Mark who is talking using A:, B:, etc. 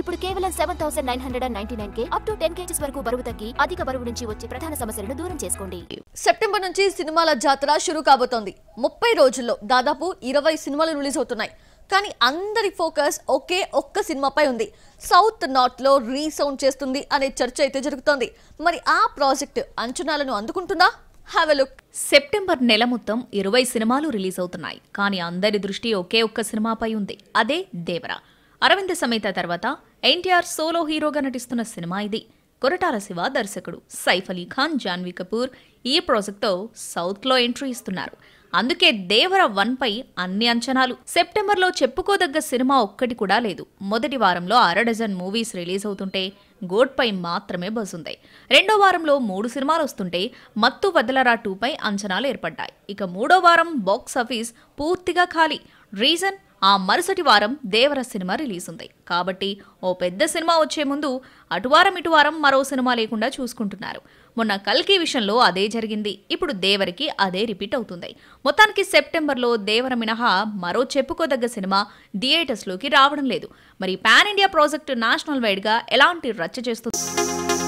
A: ఇప్పుడు కేవలం seven thousand nine hundred and ninety nine కే అప్ టు టెన్ కేజీస్ వరకు బరువు తగ్గి అధిక బరువు నుంచి వచ్చే ప్రధాన
B: సమస్యలను దూరం చేసుకోండి సెప్టెంబర్ నుంచి సినిమాల జాతర షురూ కాబోతోంది ముప్పై రోజుల్లో దాదాపు ఇరవై సినిమాలు రిలీజ్ అవుతున్నాయి కానీ అందరి ఫోకస్ ఒకే ఒక్క సినిమాపై ఉంది సౌత్ నార్త్ లో రీసౌండ్ చేస్తుంది అనే చర్చ అయితే జరుగుతోంది మరి ఆ ప్రాజెక్ట్ అంచనాలను అందుకుంటుందా హ్యావ్ లుక్ సెప్టెంబర్ నెల మొత్తం ఇరవై సినిమాలు రిలీజ్ అవుతున్నాయి
A: కానీ అందరి దృష్టి ఒకే ఒక్క సినిమాపై ఉంది అదే దేవరా అరవింద్ సమేత తర్వాత ఎన్టీఆర్ సోలో హీరోగా నటిస్తున్న సినిమా ఇది కొరటాల శివ దర్శకుడు సైఫ్ అలీ ఖాన్ జాన్వీ కపూర్ ఈ ప్రాజెక్ట్తో సౌత్లో ఎంట్రీ ఇస్తున్నారు అందుకే దేవర వన్ పై అన్ని అంచనాలు సెప్టెంబర్లో చెప్పుకోదగ్గ సినిమా ఒక్కటి కూడా లేదు మొదటి వారంలో అర డజన్ మూవీస్ రిలీజ్ అవుతుంటే గోడ్పై మాత్రమే బజ్ ఉంది రెండో వారంలో మూడు సినిమాలు వస్తుంటే మత్తు వదలరా టూపై అంచనాలు ఏర్పడ్డాయి ఇక మూడో వారం బాక్స్ ఆఫీస్ పూర్తిగా ఖాళీ రీజన్ ఆ మరుసటి వారం దేవర సినిమా రిలీజ్ ఉంది కాబట్టి ఓ పెద్ద సినిమా వచ్చే ముందు అటువారం ఇటువారం మరో సినిమా లేకుండా చూసుకుంటున్నారు మొన్న కల్కి విషయంలో అదే జరిగింది ఇప్పుడు దేవరికి అదే రిపీట్ అవుతుంది మొత్తానికి సెప్టెంబర్లో దేవర మినహా మరో చెప్పుకోదగ్గ సినిమా థియేటర్స్లోకి రావడం లేదు మరి పాన్ ఇండియా ప్రాజెక్టు నేషనల్ వైడ్గా ఎలాంటి రచ్చ చేస్తుంది